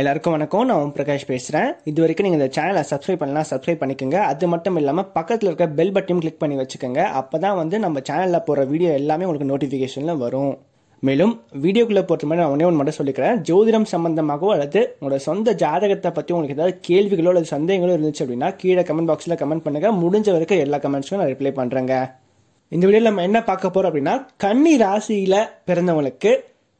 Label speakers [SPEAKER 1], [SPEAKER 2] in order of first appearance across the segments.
[SPEAKER 1] எல்லாருக்கும் வணக்கம் நான் ஓம் பிரகாஷ் பேசுகிறேன் இது வரைக்கும் நீங்கள் இந்த சேனலை சப்ஸ்கிரைப் பண்ணலாம் சப்ஸ்கிரைப் பண்ணிக்கோங்க அது மட்டும் இல்லாமல் பக்கத்தில் இருக்க பெல் பட்டியும் கிளிக் பண்ணி வச்சுக்கோங்க அப்போ தான் வந்து நம்ம சேனலில் போகிற வீடியோ எல்லாமே உங்களுக்கு நோட்டிஃபிகேஷனில் வரும் மேலும் வீடியோக்குள்ளே போகிற மாதிரி நான் ஒன்றே ஒன்று மட்டும் சொல்லிக்கிறேன் ஜோதிடம் சம்பந்தமாகவோ அல்லது உங்களோட சொந்த ஜாதகத்தை பற்றி உங்களுக்கு ஏதாவது கேள்விகளோ அல்லது சந்தேகங்களோ இருந்துச்சு அப்படின்னா கீழே கமெண்ட் பாக்ஸில் கமெண்ட் பண்ணுங்கள் முடிஞ்ச வரைக்கும் எல்லா கமெண்ட்ஸும் நான் ரிப்ளை பண்ணுறேங்க இந்த வீடியோவில் நம்ம என்ன பார்க்க போகிறோம் அப்படின்னா கன்னி ராசியில் பிறந்தவங்களுக்கு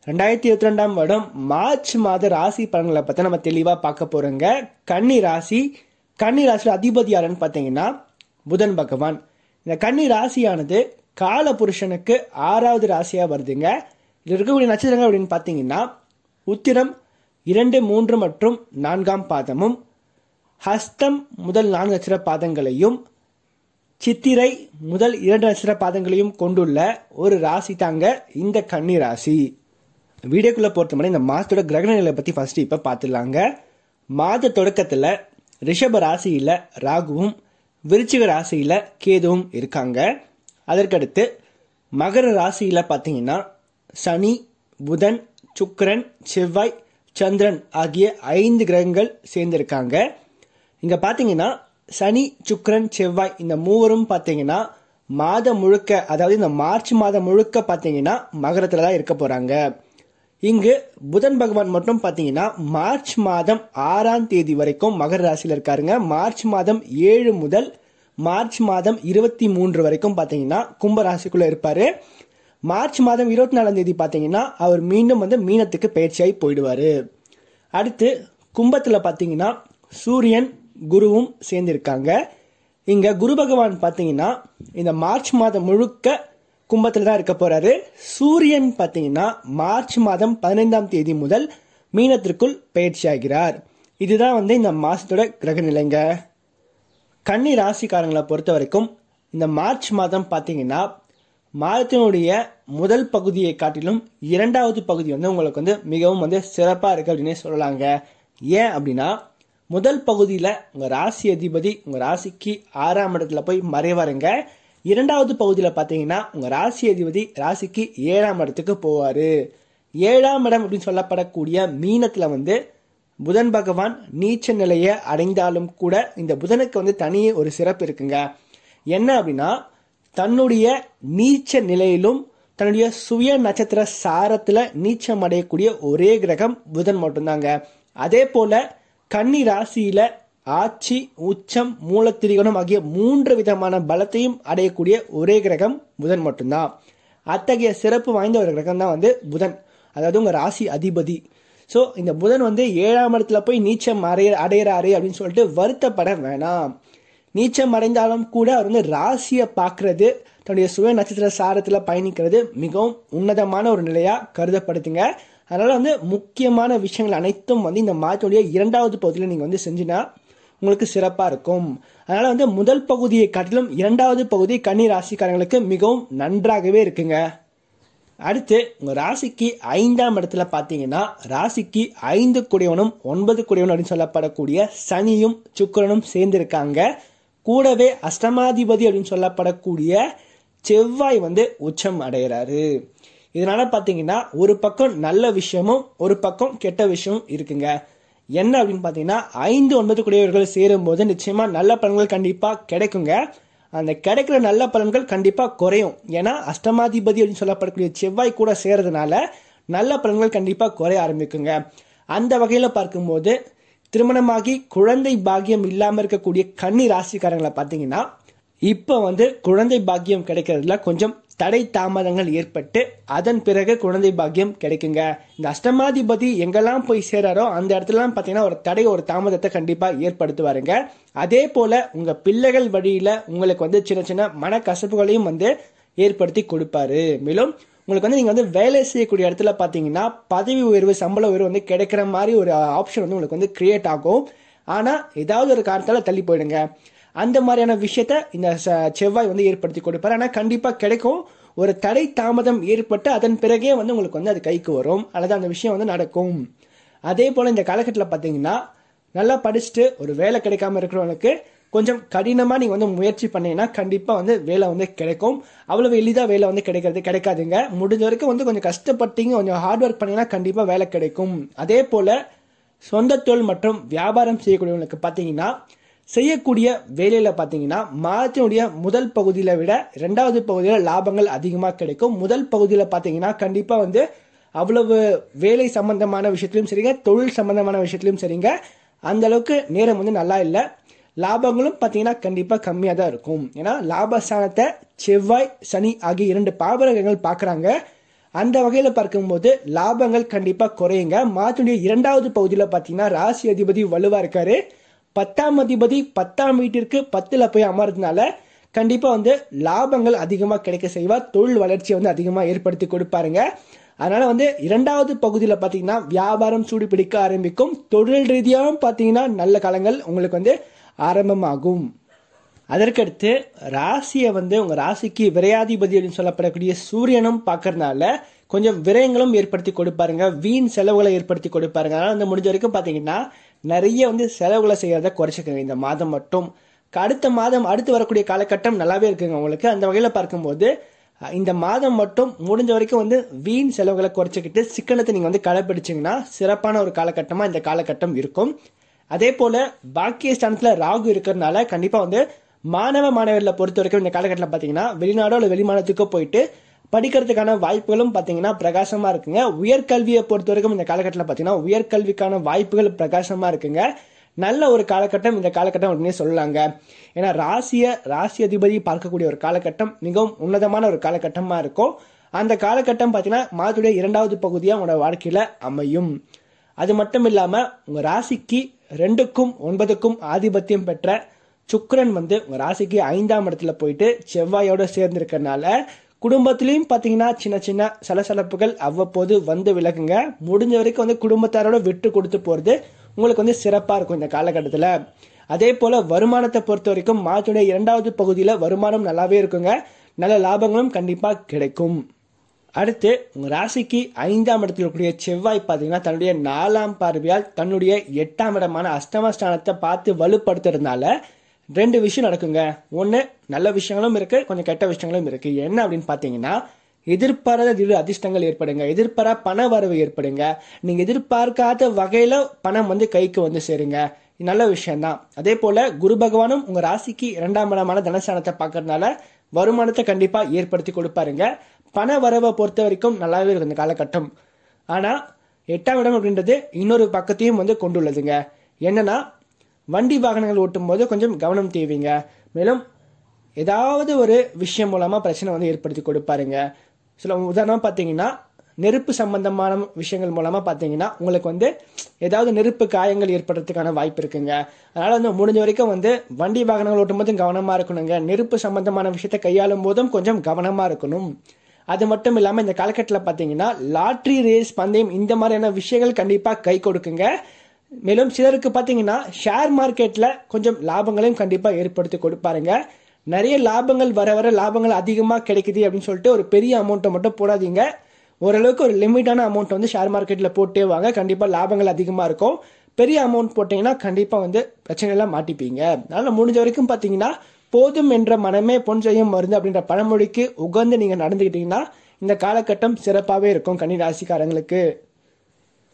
[SPEAKER 1] ரெண்டாயிரத்தி இருபத்தி ரெண்டாம் வருடம் மார்ச் மாத ராசி பலன்களை பற்றி நம்ம தெளிவாக பார்க்க போகிறோங்க கன்னி ராசி கன்னி ராசி அதிபதி யாருன்னு பார்த்தீங்கன்னா புதன் பகவான் இந்த கன்னி ராசியானது கால புருஷனுக்கு ஆறாவது ராசியாக வருதுங்க இதில் இருக்கக்கூடிய நட்சத்திரங்கள் அப்படின்னு பார்த்தீங்கன்னா உத்திரம் இரண்டு மூன்று மற்றும் நான்காம் பாதமும் ஹஸ்தம் முதல் நான்கு நட்சத்திர பாதங்களையும் சித்திரை முதல் இரண்டு நட்சத்திர பாதங்களையும் கொண்டுள்ள ஒரு ராசி தாங்க இந்த கன்னி ராசி வீடியோக்குள்ளே பொறுத்த மாதிரி இந்த மாதத்தோட கிரகண நிலை பற்றி ஃபஸ்ட்டு இப்போ பார்த்துடலாங்க மாத தொடக்கத்தில் ரிஷப ராசியில் ராகுவும் விருச்சிக ராசியில் கேதுவும் இருக்காங்க அதற்கடுத்து மகர ராசியில் பார்த்தீங்கன்னா சனி புதன் சுக்கரன் செவ்வாய் சந்திரன் ஆகிய ஐந்து கிரகங்கள் சேர்ந்திருக்காங்க இங்கே பார்த்தீங்கன்னா சனி சுக்கரன் செவ்வாய் இந்த மூவரும் பார்த்தீங்கன்னா மாதம் முழுக்க அதாவது இந்த மார்ச் மாதம் முழுக்க பார்த்தீங்கன்னா மகரத்தில் தான் இருக்க போகிறாங்க இங்கு புதன் பகவான் மட்டும் பார்த்தீங்கன்னா மார்ச் மாதம் ஆறாம் தேதி வரைக்கும் மகர ராசியில் இருக்காருங்க மார்ச் மாதம் ஏழு முதல் மார்ச் மாதம் இருபத்தி மூன்று வரைக்கும் பார்த்தீங்கன்னா கும்பராசிக்குள்ள இருப்பாரு மார்ச் மாதம் இருபத்தி நாலாம் தேதி பாத்தீங்கன்னா அவர் மீண்டும் வந்து மீனத்துக்கு பயிற்சியாகி போயிடுவார் அடுத்து கும்பத்தில் பார்த்தீங்கன்னா சூரியன் குருவும் சேர்ந்திருக்காங்க இங்கே குரு பகவான் பாத்தீங்கன்னா இந்த மார்ச் மாதம் முழுக்க கும்பத்தில் தான் இருக்க போறாரு சூரியன் பார்த்தீங்கன்னா மார்ச் மாதம் பதினைந்தாம் தேதி முதல் மீனத்திற்குள் பயிற்சி ஆகிறார் இதுதான் வந்து இந்த மாதத்தோட கிரக நிலைங்க கன்னி ராசிக்காரங்களை பொறுத்த வரைக்கும் இந்த மார்ச் மாதம் பார்த்தீங்கன்னா மாதத்தினுடைய முதல் பகுதியை காட்டிலும் இரண்டாவது பகுதி வந்து உங்களுக்கு வந்து மிகவும் வந்து சிறப்பாக இருக்குது அப்படின்னே சொல்லலாங்க ஏன் அப்படின்னா முதல் பகுதியில் உங்கள் ராசி அதிபதி உங்கள் ராசிக்கு ஆறாம் இடத்துல போய் மறைவாருங்க இரண்டாவது பகுதியில் பார்த்தீங்கன்னா உங்கள் ராசி அதிபதி ராசிக்கு ஏழாம் இடத்துக்கு போவார் ஏழாம் இடம் அப்படின்னு சொல்லப்படக்கூடிய மீனத்தில் வந்து புதன் பகவான் நீச்ச நிலையை அடைந்தாலும் கூட இந்த புதனுக்கு வந்து தனியே ஒரு சிறப்பு இருக்குங்க என்ன அப்படின்னா தன்னுடைய நீச்ச நிலையிலும் தன்னுடைய சுய நட்சத்திர சாரத்தில் நீச்சம் அடையக்கூடிய ஒரே கிரகம் புதன் மட்டும்தாங்க அதே போல கன்னி ராசியில் ஆட்சி உச்சம் மூலத்திரிகோணம் ஆகிய மூன்று விதமான பலத்தையும் அடையக்கூடிய ஒரே கிரகம் புதன் மட்டும்தான் அத்தகைய சிறப்பு வாய்ந்த ஒரு கிரகம் தான் வந்து புதன் அதாவது உங்கள் ராசி அதிபதி ஸோ இந்த புதன் வந்து ஏழாம் இடத்துல போய் நீச்சம் அடைய அடையிறாரு அப்படின்னு சொல்லிட்டு வருத்தப்பட வேணாம் நீச்சம் அடைந்தாலும் கூட அவர் வந்து ராசியை பார்க்கறது தன்னுடைய சுய நட்சத்திர சாரத்தில் பயணிக்கிறது மிகவும் உன்னதமான ஒரு நிலையாக கருதப்படுத்துங்க அதனால் வந்து முக்கியமான விஷயங்கள் அனைத்தும் வந்து இந்த மாதத்துடைய இரண்டாவது பகுதியில் நீங்கள் வந்து செஞ்சுனா உங்களுக்கு சிறப்பாக இருக்கும் அதனால் வந்து முதல் பகுதியை காட்டிலும் இரண்டாவது பகுதி கன்னி ராசிக்காரங்களுக்கு மிகவும் நன்றாகவே இருக்குங்க அடுத்து உங்க ராசிக்கு ஐந்தாம் இடத்துல பார்த்தீங்கன்னா ராசிக்கு ஐந்து குடையவனும் ஒன்பது குடையவனும் அப்படின்னு சொல்லப்படக்கூடிய சனியும் சுக்கரனும் சேர்ந்திருக்காங்க கூடவே அஷ்டமாதிபதி அப்படின்னு சொல்லப்படக்கூடிய செவ்வாய் வந்து உச்சம் அடைகிறாரு இதனால பார்த்தீங்கன்னா ஒரு பக்கம் நல்ல விஷயமும் ஒரு பக்கம் கெட்ட விஷயமும் இருக்குங்க என்ன அப்படின்னு பார்த்தீங்கன்னா ஐந்து ஒன்பது குடியவர்கள் சேரும்போது நிச்சயமாக நல்ல பலன்கள் கண்டிப்பாக கிடைக்குங்க அந்த கிடைக்கிற நல்ல பலன்கள் கண்டிப்பாக குறையும் ஏன்னா அஷ்டமாதிபதி அப்படின்னு சொல்லப்படக்கூடிய செவ்வாய் கூட சேர்றதுனால நல்ல பலன்கள் கண்டிப்பாக குறைய ஆரம்பிக்குங்க அந்த வகையில் பார்க்கும்போது திருமணமாகி குழந்தை பாக்கியம் இல்லாமல் இருக்கக்கூடிய கன்னி ராசிக்காரங்களை பார்த்தீங்கன்னா இப்போ வந்து குழந்தை பாக்கியம் கிடைக்கிறதுல கொஞ்சம் தடை தாமதங்கள் ஏற்பட்டு அதன் பிறகு குழந்தை பாக்கியம் கிடைக்குங்க இந்த அஷ்டமாதிபதி எங்கெல்லாம் போய் சேராரோ அந்த இடத்துலலாம் பார்த்தீங்கன்னா ஒரு தடை ஒரு தாமதத்தை கண்டிப்பாக ஏற்படுத்துவாருங்க அதே போல் உங்கள் பிள்ளைகள் வழியில் உங்களுக்கு வந்து சின்ன சின்ன மன கசப்புகளையும் வந்து ஏற்படுத்தி கொடுப்பாரு மேலும் உங்களுக்கு வந்து நீங்கள் வந்து வேலை செய்யக்கூடிய இடத்துல பார்த்தீங்கன்னா பதவி உயர்வு சம்பள உயர்வு வந்து கிடைக்கிற மாதிரி ஒரு ஆப்ஷன் வந்து உங்களுக்கு வந்து கிரியேட் ஆகும் ஆனால் ஏதாவது ஒரு காரணத்தால் தள்ளி போயிடுங்க அந்த மாதிரியான விஷயத்த இந்த செவ்வாய் வந்து ஏற்படுத்தி கொடுப்பார் ஆனால் கண்டிப்பாக கிடைக்கும் ஒரு தடை தாமதம் ஏற்பட்டு அதன் பிறகே வந்து உங்களுக்கு வந்து அது கைக்கு வரும் அல்லது அந்த விஷயம் வந்து நடக்கும் அதே போல் இந்த காலகட்டத்தில் பார்த்தீங்கன்னா நல்லா படிச்சுட்டு ஒரு வேலை கிடைக்காம இருக்கிறவங்களுக்கு கொஞ்சம் கடினமாக நீங்கள் வந்து முயற்சி பண்ணீங்கன்னா கண்டிப்பாக வந்து வேலை வந்து கிடைக்கும் அவ்வளோ எளிதாக வேலை வந்து கிடைக்கிறது கிடைக்காதுங்க முடிஞ்ச வரைக்கும் வந்து கொஞ்சம் கஷ்டப்பட்டீங்க கொஞ்சம் ஹார்ட் ஒர்க் பண்ணீங்கன்னா கண்டிப்பாக வேலை கிடைக்கும் அதே போல் சொந்த தொழில் மற்றும் வியாபாரம் செய்யக்கூடியவங்களுக்கு பார்த்தீங்கன்னா செய்யக்கூடிய வேலையில் பார்த்தீங்கன்னா மாதத்தினுடைய முதல் பகுதியில் விட ரெண்டாவது பகுதியில் லாபங்கள் அதிகமாக கிடைக்கும் முதல் பகுதியில் பார்த்தீங்கன்னா கண்டிப்பாக வந்து அவ்வளவு வேலை சம்பந்தமான விஷயத்திலும் சரிங்க தொழில் சம்பந்தமான விஷயத்திலும் சரிங்க அந்த அளவுக்கு நேரம் வந்து நல்லா இல்லை லாபங்களும் பார்த்தீங்கன்னா கண்டிப்பாக கம்மியாக தான் இருக்கும் ஏன்னா லாபஸ்தானத்தை செவ்வாய் சனி ஆகிய இரண்டு பாபரகங்கள் பார்க்குறாங்க அந்த வகையில் பார்க்கும்போது லாபங்கள் கண்டிப்பாக குறையுங்க மாதத்துடைய இரண்டாவது பகுதியில் பார்த்தீங்கன்னா ராசி அதிபதி வலுவாக இருக்காரு பத்தாம் அதிபதி பத்தாம் வீட்டிற்கு பத்தில் போய் அமர்றதுனால கண்டிப்பாக வந்து லாபங்கள் அதிகமாக கிடைக்க செய்வார் தொழில் வளர்ச்சியை வந்து அதிகமாக ஏற்படுத்தி கொடுப்பாருங்க அதனால் வந்து இரண்டாவது பகுதியில் பார்த்தீங்கன்னா வியாபாரம் சூடு பிடிக்க ஆரம்பிக்கும் தொழில் ரீதியாகவும் பார்த்தீங்கன்னா நல்ல காலங்கள் உங்களுக்கு வந்து ஆரம்பமாகும் அதற்கடுத்து ராசியை வந்து உங்கள் ராசிக்கு விரையாதிபதி அப்படின்னு சொல்லப்படக்கூடிய சூரியனும் பார்க்கறதுனால கொஞ்சம் விரயங்களும் ஏற்படுத்தி கொடுப்பாருங்க வீண் செலவுகளை ஏற்படுத்தி கொடுப்பாருங்க அதனால் வந்து முடிஞ்ச வரைக்கும் பார்த்தீங்கன்னா நிறைய வந்து செலவுகளை செய்கிறத குறைச்சிக்கோங்க இந்த மாதம் மட்டும் அடுத்த மாதம் அடுத்து வரக்கூடிய காலகட்டம் நல்லாவே இருக்குங்க உங்களுக்கு அந்த வகையில் பார்க்கும்போது இந்த மாதம் மட்டும் முடிஞ்ச வரைக்கும் வந்து வீண் செலவுகளை குறைச்சிக்கிட்டு சிக்கனத்தை நீங்கள் வந்து கடைப்பிடிச்சிங்கன்னா சிறப்பான ஒரு காலகட்டமாக இந்த காலகட்டம் இருக்கும் அதே போல் பாக்கிய ஸ்தானத்தில் ராகு இருக்கிறதுனால கண்டிப்பாக வந்து மாணவ மாணவர்களை பொறுத்த வரைக்கும் இந்த காலகட்டத்தில் பார்த்தீங்கன்னா வெளிநாடோ இல்லை வெளிமாநிலத்துக்கோ போயிட்டு படிக்கிறதுக்கான வாய்ப்புகளும் பார்த்தீங்கன்னா பிரகாசமாக இருக்குங்க உயர்கல்வியை பொறுத்த வரைக்கும் இந்த காலகட்டத்தில் பார்த்தீங்கன்னா உயர்கல்விக்கான வாய்ப்புகள் பிரகாசமாக இருக்குங்க நல்ல ஒரு காலகட்டம் இந்த காலகட்டம் அப்படின்னு சொல்லலாங்க ஏன்னா ராசிய ராசி அதிபதி பார்க்கக்கூடிய ஒரு காலகட்டம் மிகவும் உன்னதமான ஒரு காலகட்டமாக இருக்கும் அந்த காலகட்டம் பார்த்தீங்கன்னா மாதத்துடைய இரண்டாவது பகுதியாக உங்களோட வாழ்க்கையில் அமையும் அது மட்டும் இல்லாமல் உங்கள் ராசிக்கு ரெண்டுக்கும் ஒன்பதுக்கும் ஆதிபத்தியம் பெற்ற சுக்கரன் வந்து உங்கள் ராசிக்கு ஐந்தாம் இடத்துல போயிட்டு செவ்வாயோட சேர்ந்திருக்கனால குடும்பத்திலையும் பார்த்தீங்கன்னா சின்ன சின்ன சலசலப்புகள் அவ்வப்போது வந்து விளக்குங்க முடிஞ்ச வரைக்கும் வந்து குடும்பத்தாரோட விட்டு கொடுத்து போகிறது உங்களுக்கு வந்து சிறப்பாக இருக்கும் இந்த காலகட்டத்தில் அதே போல் வருமானத்தை பொறுத்த வரைக்கும் மாற்றுடைய இரண்டாவது பகுதியில் வருமானம் நல்லாவே இருக்குங்க நல்ல லாபங்களும் கண்டிப்பாக கிடைக்கும் அடுத்து உங்கள் ராசிக்கு ஐந்தாம் இடத்தில் இருக்கக்கூடிய செவ்வாய் பார்த்தீங்கன்னா தன்னுடைய நாலாம் பார்வையால் தன்னுடைய எட்டாம் இடமான அஷ்டமஸ்தானத்தை பார்த்து வலுப்படுத்துறதுனால ரெண்டு விஷயம் நடக்குங்க ஒன்று நல்ல விஷயங்களும் இருக்குது கொஞ்சம் கெட்ட விஷயங்களும் இருக்குது என்ன அப்படின்னு பார்த்தீங்கன்னா எதிர்பாராத திடீர் அதிர்ஷ்டங்கள் ஏற்படுங்க எதிர்பாரா பண வரவு ஏற்படுங்க நீங்கள் எதிர்பார்க்காத வகையில் பணம் வந்து கைக்கு வந்து சேருங்க நல்ல விஷயம்தான் அதே போல் குரு பகவானும் உங்கள் ராசிக்கு இரண்டாம் இடமான தனஸ்தானத்தை பார்க்கறதுனால வருமானத்தை கண்டிப்பாக ஏற்படுத்தி கொடுப்பாருங்க பண வரவை பொறுத்த வரைக்கும் நல்லாவே இருக்கும் இந்த காலகட்டம் ஆனால் எட்டாம் இடம் அப்படின்றது இன்னொரு பக்கத்தையும் வந்து கொண்டுள்ளதுங்க என்னன்னா வண்டி வாகனங்கள் ஓட்டும் போது கொஞ்சம் கவனம் தேவைங்க மேலும் ஏதாவது ஒரு விஷயம் மூலமாக பிரச்சனை வந்து ஏற்படுத்தி கொடுப்பாருங்க சில உதாரணம் பார்த்தீங்கன்னா நெருப்பு சம்பந்தமான விஷயங்கள் மூலமாக பார்த்தீங்கன்னா உங்களுக்கு வந்து ஏதாவது நெருப்பு காயங்கள் ஏற்படுறதுக்கான வாய்ப்பு இருக்குங்க அதனால் வந்து முடிஞ்ச வரைக்கும் வந்து வண்டி வாகனங்கள் ஓட்டும் போதும் கவனமாக இருக்கணுங்க நெருப்பு சம்பந்தமான விஷயத்தை கையாளும் போதும் கொஞ்சம் கவனமாக இருக்கணும் அது மட்டும் இல்லாமல் இந்த காலக்கட்டத்தில் பார்த்தீங்கன்னா லாட்ரி ரேஸ் பந்தயம் இந்த மாதிரியான விஷயங்கள் கண்டிப்பாக கை கொடுக்குங்க மேலும் சிலருக்கு பார்த்தீங்கன்னா ஷேர் மார்க்கெட்டில் கொஞ்சம் லாபங்களையும் கண்டிப்பாக ஏற்படுத்தி கொடுப்பாருங்க நிறைய லாபங்கள் வர வர லாபங்கள் அதிகமாக கிடைக்குது அப்படின்னு சொல்லிட்டு ஒரு பெரிய அமௌண்ட்டை மட்டும் போடாதீங்க ஓரளவுக்கு ஒரு லிமிட்டான அமௌண்ட் வந்து ஷேர் மார்க்கெட்டில் போட்டே வாங்க கண்டிப்பாக லாபங்கள் அதிகமாக இருக்கும் பெரிய அமௌண்ட் போட்டிங்கன்னா கண்டிப்பாக வந்து பிரச்சனைலாம் மாட்டிப்பீங்க அதனால் முடிஞ்ச வரைக்கும் பார்த்தீங்கன்னா போதும் என்ற மனமே பொன் செய்யும் மருந்து அப்படின்ற பழமொழிக்கு உகந்து நீங்கள் நடந்துக்கிட்டீங்கன்னா இந்த காலகட்டம் சிறப்பாகவே இருக்கும் கன்னி ராசிக்காரங்களுக்கு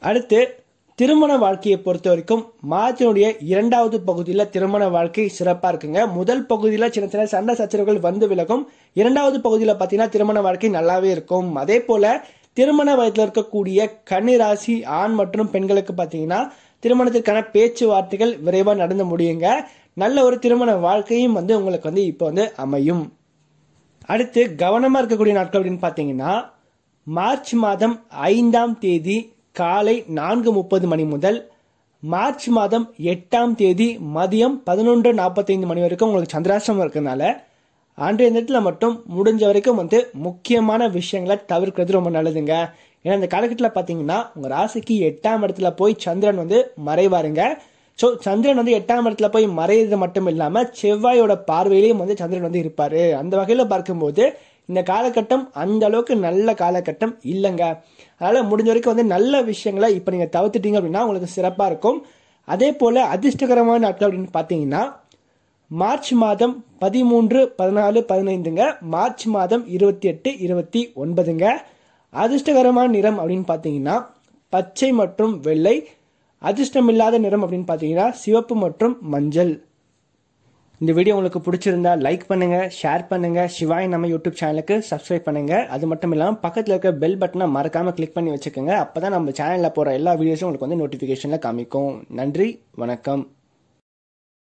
[SPEAKER 1] அடுத்து திருமண வாழ்க்கையை பொறுத்த வரைக்கும் மாதத்தினுடைய இரண்டாவது பகுதியில் திருமண வாழ்க்கை சிறப்பாக இருக்குங்க முதல் பகுதியில் சின்ன சின்ன சண்டை சச்சரவுகள் வந்து விலகும் இரண்டாவது பகுதியில் பார்த்தீங்கன்னா திருமண வாழ்க்கை நல்லாவே இருக்கும் அதே போல் திருமண வயதில் இருக்கக்கூடிய கன்னிராசி ஆண் மற்றும் பெண்களுக்கு பார்த்தீங்கன்னா திருமணத்திற்கான பேச்சுவார்த்தைகள் விரைவாக நடந்து முடியுங்க நல்ல ஒரு திருமண வாழ்க்கையும் வந்து உங்களுக்கு வந்து இப்போ வந்து அமையும் அடுத்து கவனமாக இருக்கக்கூடிய நாட்கள் அப்படின்னு பார்த்தீங்கன்னா மார்ச் மாதம் ஐந்தாம் தேதி காலை நான்கு முப்பது மணி முதல் மார்ச் மாதம் எட்டாம் தேதி மதியம் பதினொன்று நாற்பத்தைந்து மணி வரைக்கும் உங்களுக்கு சந்திராசிரமம் இருக்கிறதுனால அன்றைய நேரத்தில் மட்டும் முடிஞ்ச வரைக்கும் வந்து முக்கியமான விஷயங்களை தவிர்க்கிறது ரொம்ப நல்லதுங்க ஏன்னா இந்த காலகட்டத்தில் பார்த்தீங்கன்னா உங்கள் ராசிக்கு எட்டாம் இடத்துல போய் சந்திரன் வந்து மறைவாருங்க ஸோ சந்திரன் வந்து எட்டாம் இடத்துல போய் மறையிறது மட்டும் இல்லாமல் செவ்வாயோட பார்வையிலையும் வந்து சந்திரன் வந்து இருப்பார் அந்த வகையில் பார்க்கும்போது இந்த காலகட்டம் அந்த அளவுக்கு நல்ல காலகட்டம் இல்லைங்க அதனால் முடிஞ்ச வரைக்கும் வந்து நல்ல விஷயங்களை இப்போ நீங்கள் தவிர்த்துட்டீங்க அப்படின்னா உங்களுக்கு சிறப்பாக இருக்கும் அதே போல் அதிர்ஷ்டகரமான நாட்கள் அப்படின்னு பார்த்தீங்கன்னா மார்ச் மாதம் பதிமூன்று பதினாலு பதினைந்துங்க மார்ச் மாதம் இருபத்தி எட்டு இருபத்தி ஒன்பதுங்க அதிர்ஷ்டகரமான நிறம் அப்படின்னு பார்த்தீங்கன்னா பச்சை மற்றும் வெள்ளை அதிர்ஷ்டமில்லாத நிறம் அப்படின்னு பார்த்தீங்கன்னா சிவப்பு மற்றும் மஞ்சள் இந்த வீடியோ உங்களுக்கு பிடிச்சிருந்தா லைக் பண்ணுங்க ஷேர் பண்ணுங்க சிவாய் நம்ம யூடியூப் சேனலுக்கு சப்ஸ்கிரைப் பண்ணுங்க அது மட்டும் இல்லாமல் பக்கத்தில் இருக்க பெல் பட்டனை மறக்காம கிளிக் பண்ணி வச்சுக்கோங்க அப்போ தான் நம்ம சேனலில் போகிற எல்லா வீடியோஸும் உங்களுக்கு வந்து நோட்டிஃபிகேஷனில் காமிக்கும் நன்றி வணக்கம்